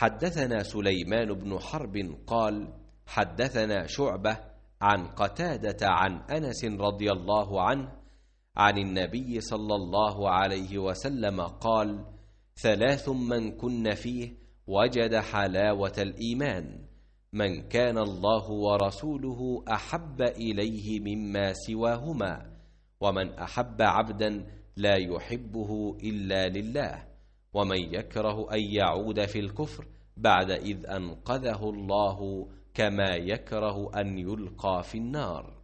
حدثنا سليمان بن حرب قال حدثنا شعبه عن قتاده عن انس رضي الله عنه عن النبي صلى الله عليه وسلم قال ثلاث من كن فيه وجد حلاوه الايمان من كان الله ورسوله احب اليه مما سواهما ومن احب عبدا لا يحبه الا لله ومن يكره أن يعود في الكفر بعد إذ أنقذه الله كما يكره أن يلقى في النار